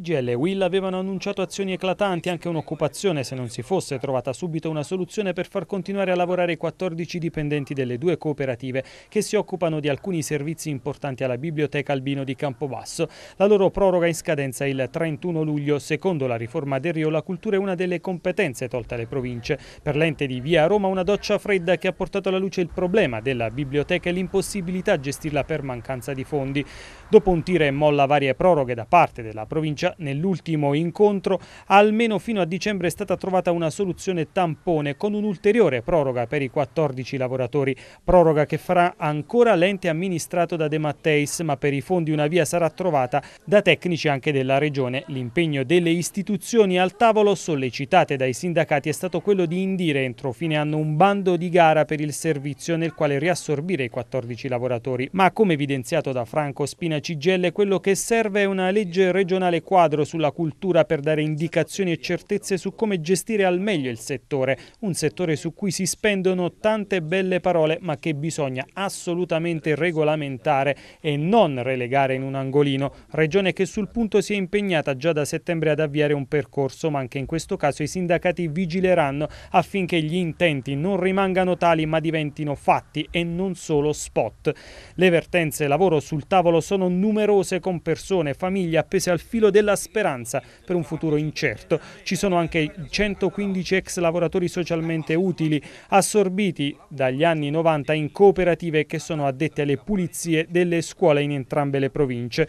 CGL e Will avevano annunciato azioni eclatanti, anche un'occupazione se non si fosse trovata subito una soluzione per far continuare a lavorare i 14 dipendenti delle due cooperative che si occupano di alcuni servizi importanti alla biblioteca Albino di Campobasso. La loro proroga in scadenza il 31 luglio. Secondo la riforma del Rio la cultura è una delle competenze tolte alle province. Per l'ente di Via Roma una doccia fredda che ha portato alla luce il problema della biblioteca e l'impossibilità a gestirla per mancanza di fondi. Dopo un tira e molla varie proroghe da parte della provincia Grecia. Nell'ultimo incontro, almeno fino a dicembre, è stata trovata una soluzione tampone con un'ulteriore proroga per i 14 lavoratori, proroga che farà ancora l'ente amministrato da De Matteis, ma per i fondi una via sarà trovata da tecnici anche della Regione. L'impegno delle istituzioni al tavolo sollecitate dai sindacati è stato quello di indire entro fine anno un bando di gara per il servizio nel quale riassorbire i 14 lavoratori, ma come evidenziato da Franco Spina Cigelle quello che serve è una legge regionale quadro sulla cultura per dare indicazioni e certezze su come gestire al meglio il settore, un settore su cui si spendono tante belle parole ma che bisogna assolutamente regolamentare e non relegare in un angolino, regione che sul punto si è impegnata già da settembre ad avviare un percorso ma anche in questo caso i sindacati vigileranno affinché gli intenti non rimangano tali ma diventino fatti e non solo spot. Le vertenze lavoro sul tavolo sono numerose con persone e famiglie appese al filo del della speranza per un futuro incerto. Ci sono anche 115 ex lavoratori socialmente utili assorbiti dagli anni 90 in cooperative che sono addette alle pulizie delle scuole in entrambe le province.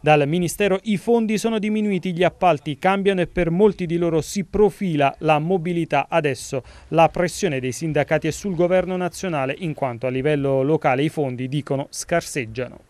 Dal Ministero i fondi sono diminuiti, gli appalti cambiano e per molti di loro si profila la mobilità. Adesso la pressione dei sindacati è sul governo nazionale in quanto a livello locale i fondi, dicono, scarseggiano.